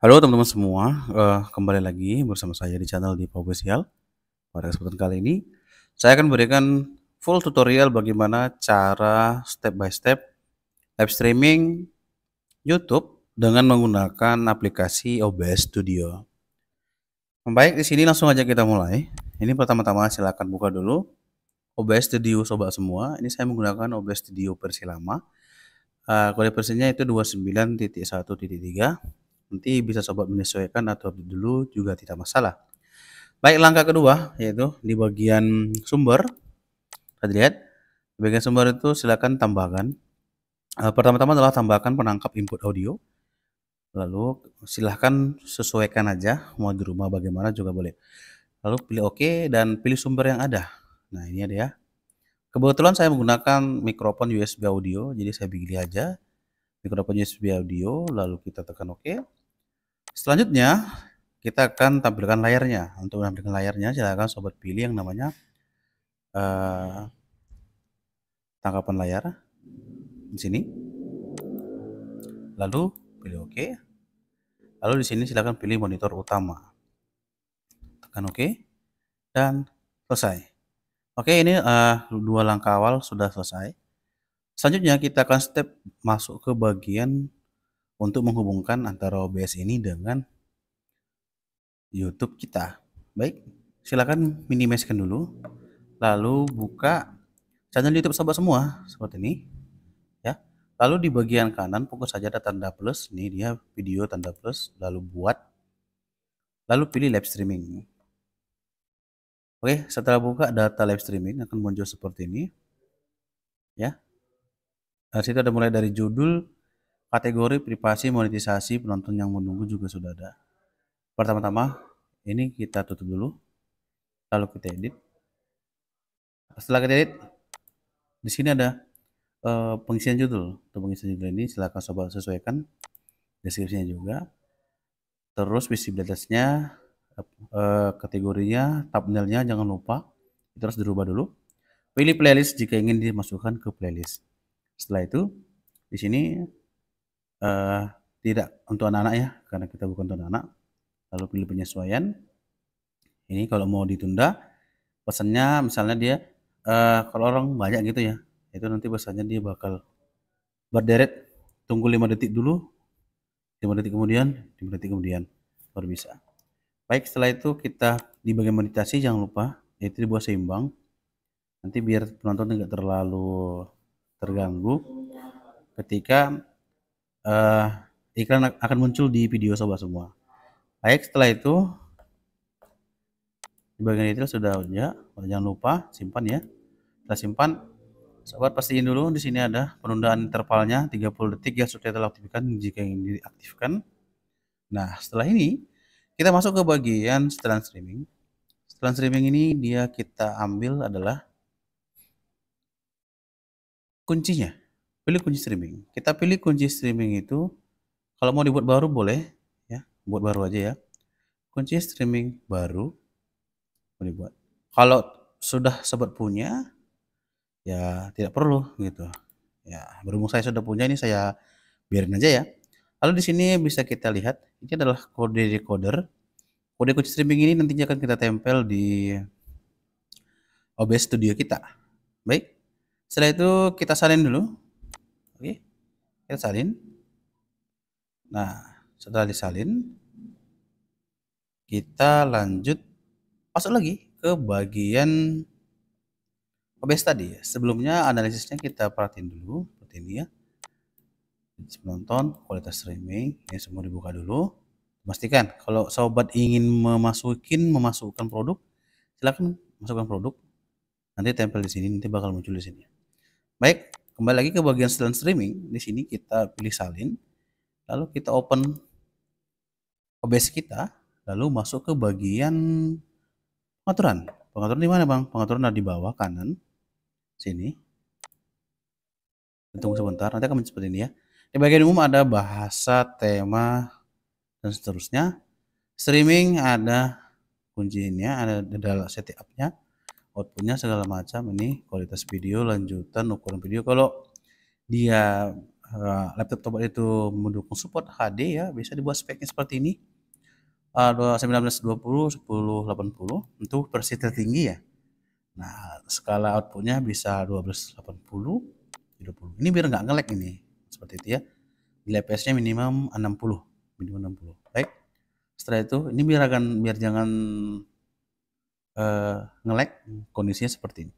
Halo teman-teman semua, uh, kembali lagi bersama saya di channel di Official. Pada kesempatan kali ini, saya akan berikan full tutorial bagaimana cara step by step live streaming YouTube dengan menggunakan aplikasi OBS Studio. Baik, di sini langsung aja kita mulai. Ini pertama-tama silakan buka dulu OBS Studio sobat semua. Ini saya menggunakan OBS Studio versi lama. Uh, kode versinya itu 29.1.3 Nanti bisa sobat menyesuaikan atau dulu juga tidak masalah. Baik, langkah kedua yaitu di bagian sumber. Tadi lihat, di bagian sumber itu silakan tambahkan. Eh, pertama-tama adalah tambahkan penangkap input audio. Lalu silahkan sesuaikan aja mau di rumah bagaimana juga boleh. Lalu pilih OK dan pilih sumber yang ada. Nah ini ada ya. Kebetulan saya menggunakan mikrofon USB audio, jadi saya pilih aja mikrofon USB audio, lalu kita tekan OK. Selanjutnya, kita akan tampilkan layarnya. Untuk menampilkan layarnya, silakan sobat pilih yang namanya uh, tangkapan layar di sini. Lalu pilih OK. Lalu di sini silakan pilih monitor utama. Tekan OK dan selesai. Oke, ini uh, dua langkah awal sudah selesai. Selanjutnya kita akan step masuk ke bagian untuk menghubungkan antara OBS ini dengan YouTube kita. Baik, silakan minimaskan dulu. Lalu buka channel YouTube sahabat semua seperti ini. Ya. Lalu di bagian kanan fokus saja ada tanda plus, ini dia video tanda plus, lalu buat. Lalu pilih live streaming. Oke, setelah buka data live streaming akan muncul seperti ini. Ya. Nah, situ ada mulai dari judul, kategori privasi monetisasi penonton yang menunggu juga sudah ada pertama-tama ini kita tutup dulu lalu kita edit setelah kita edit di sini ada uh, pengisian judul untuk pengisian judul ini silahkan sobat sesuaikan deskripsinya juga terus visibilitasnya uh, eh, kategorinya thumbnailnya jangan lupa itu harus dirubah dulu pilih playlist jika ingin dimasukkan ke playlist setelah itu di sini uh, tidak untuk anak-anak ya karena kita bukan untuk anak, -anak. lalu pilih penyesuaian ini kalau mau ditunda pesannya misalnya dia uh, kalau orang banyak gitu ya itu nanti pesannya dia bakal berderet tunggu 5 detik dulu 5 detik kemudian 5 detik kemudian baru bisa baik setelah itu kita di bagian meditasi jangan lupa itu dibuat seimbang nanti biar penonton tidak terlalu terganggu ketika uh, iklan akan muncul di video sobat semua. Baik, setelah itu di bagian detail sudah ya. Jangan lupa simpan ya. Kita simpan. Sobat pastiin dulu di sini ada penundaan intervalnya 30 detik ya sudah telah aktifkan jika ingin diaktifkan. Nah, setelah ini kita masuk ke bagian setelan streaming. Setelan streaming ini dia kita ambil adalah kuncinya. Pilih kunci streaming. Kita pilih kunci streaming itu kalau mau dibuat baru boleh ya, buat baru aja ya. Kunci streaming baru mau dibuat. Kalau sudah sobat punya ya tidak perlu gitu. Ya, berhubung saya sudah punya ini saya biarin aja ya. Lalu di sini bisa kita lihat ini adalah kode decoder. Kode kunci streaming ini nantinya akan kita tempel di OBS Studio kita. Baik. Setelah itu kita salin dulu Oke. Kita salin. Nah, setelah disalin kita lanjut masuk lagi ke bagian obes tadi ya. Sebelumnya analisisnya kita perhatiin dulu seperti ini ya. Penonton kualitas streaming ini semua dibuka dulu. Pastikan kalau sobat ingin memasukin memasukkan produk silahkan masukkan produk. Nanti tempel di sini nanti bakal muncul di sini. Baik, kembali lagi ke bagian silent streaming di sini kita pilih salin lalu kita open OBS kita lalu masuk ke bagian pengaturan pengaturan di mana bang pengaturan ada di bawah kanan sini tunggu sebentar nanti akan seperti ini ya di bagian umum ada bahasa tema dan seterusnya streaming ada kuncinya ada di dalam setupnya outputnya segala macam ini kualitas video lanjutan ukuran video kalau dia eh, laptop tobat itu mendukung support HD ya bisa dibuat speknya seperti ini uh, 1920 1080 untuk versi tertinggi ya nah skala outputnya bisa 1280 20 ini biar nggak ngelek ini seperti itu ya nilai PS nya minimum 60 minimum 60 baik setelah itu ini biar akan biar jangan uh, ngelag kondisinya seperti ini.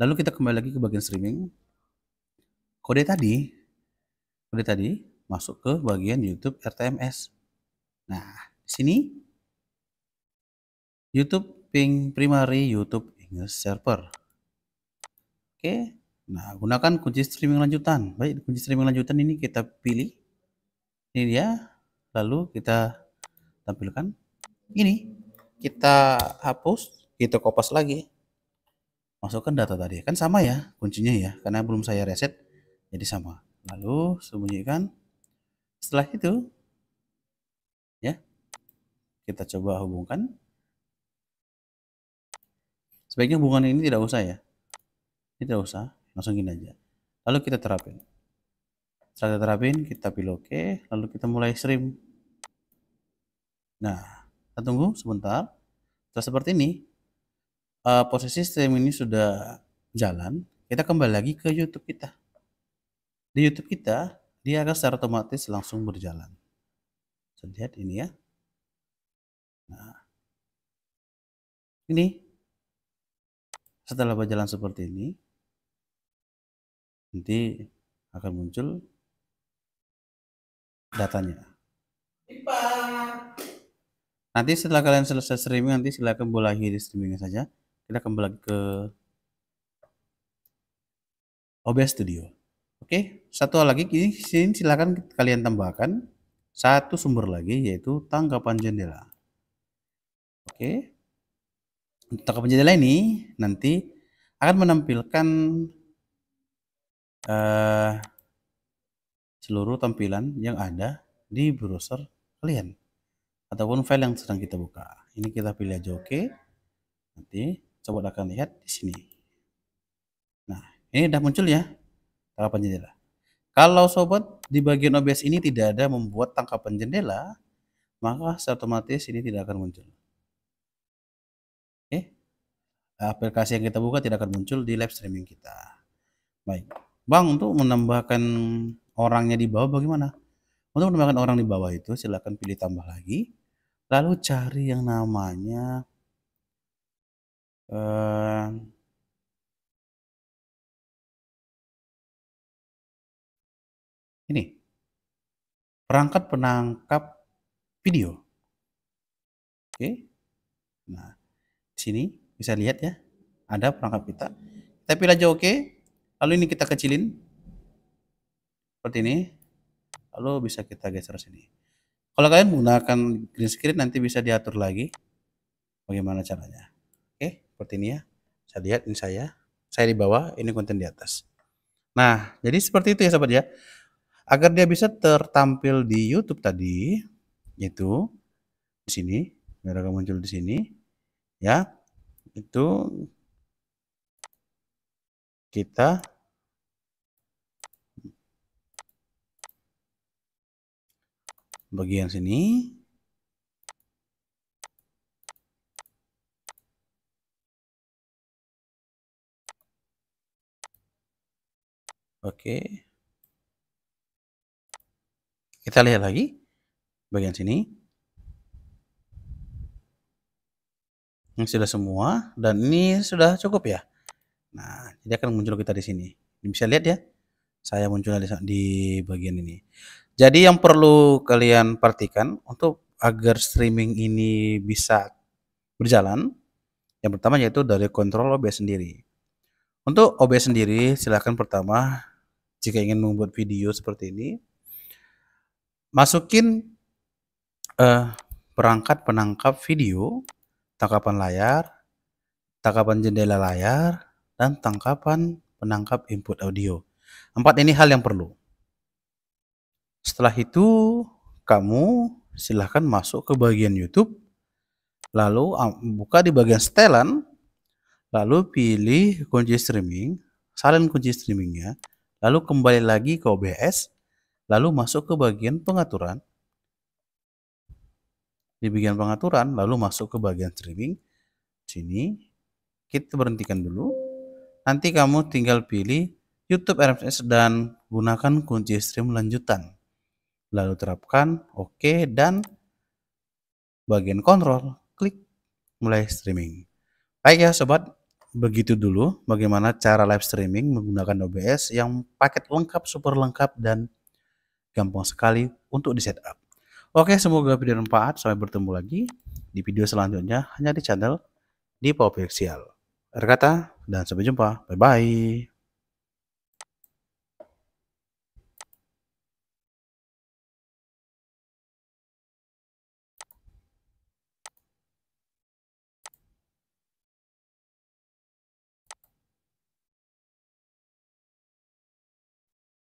Lalu kita kembali lagi ke bagian streaming. Kode tadi, kode tadi masuk ke bagian YouTube RTMS. Nah, di sini YouTube ping primary YouTube English server. Oke. Nah, gunakan kunci streaming lanjutan. Baik, kunci streaming lanjutan ini kita pilih. Ini dia. Lalu kita tampilkan ini kita hapus kita copas lagi masukkan data tadi kan sama ya kuncinya ya karena belum saya reset jadi sama lalu sembunyikan setelah itu ya kita coba hubungkan sebaiknya hubungan ini tidak usah ya tidak usah langsung gini aja lalu kita terapin setelah terapin kita pilih oke okay. lalu kita mulai stream nah kita tunggu sebentar setelah seperti ini uh, posisi stream ini sudah jalan kita kembali lagi ke YouTube kita di YouTube kita dia akan secara otomatis langsung berjalan bisa lihat ini ya nah ini setelah berjalan seperti ini nanti akan muncul datanya. Ipa nanti setelah kalian selesai streaming nanti silahkan bulahi di streamingnya saja kita kembali ke OBS Studio oke satu hal lagi sini silahkan kalian tambahkan satu sumber lagi yaitu tangkapan jendela oke Untuk tangkapan jendela ini nanti akan menampilkan uh, seluruh tampilan yang ada di browser kalian ataupun file yang sedang kita buka. Ini kita pilih aja oke. Okay. Nanti coba akan lihat di sini. Nah, ini sudah muncul ya tangkapan jendela. Kalau sobat di bagian OBS ini tidak ada membuat tangkapan jendela, maka secara otomatis ini tidak akan muncul. Oke. Aplikasi yang kita buka tidak akan muncul di live streaming kita. Baik. Bang, untuk menambahkan orangnya di bawah bagaimana? Untuk menambahkan orang di bawah itu silahkan pilih tambah lagi lalu cari yang namanya uh, ini perangkat penangkap video oke nah sini bisa lihat ya ada perangkat kita kita pilih aja oke lalu ini kita kecilin seperti ini lalu bisa kita geser sini kalau kalian menggunakan green screen nanti bisa diatur lagi bagaimana caranya. Oke, seperti ini ya. Saya lihat ini saya, saya di bawah, ini konten di atas. Nah, jadi seperti itu ya sahabat ya. Agar dia bisa tertampil di YouTube tadi, itu di sini, merah muncul di sini, ya. Itu kita bagian sini. Oke. Kita lihat lagi bagian sini. Ini sudah semua dan ini sudah cukup ya. Nah, jadi akan muncul kita di sini. Bisa lihat ya. Saya muncul di bagian ini. Jadi yang perlu kalian perhatikan untuk agar streaming ini bisa berjalan, yang pertama yaitu dari kontrol OBS sendiri. Untuk OBS sendiri, silahkan pertama jika ingin membuat video seperti ini, masukin eh, perangkat penangkap video, tangkapan layar, tangkapan jendela layar, dan tangkapan penangkap input audio. Empat ini hal yang perlu. Setelah itu kamu silahkan masuk ke bagian YouTube, lalu buka di bagian setelan, lalu pilih kunci streaming, salin kunci streamingnya, lalu kembali lagi ke OBS, lalu masuk ke bagian pengaturan. Di bagian pengaturan, lalu masuk ke bagian streaming, sini, kita berhentikan dulu. Nanti kamu tinggal pilih YouTube RMS dan gunakan kunci stream lanjutan lalu terapkan, oke, dan bagian kontrol, klik mulai streaming. Baik ya sobat, begitu dulu bagaimana cara live streaming menggunakan OBS yang paket lengkap, super lengkap, dan gampang sekali untuk di setup. Oke, semoga video bermanfaat. Sampai bertemu lagi di video selanjutnya hanya di channel di Popixial. Akhir dan sampai jumpa. Bye-bye.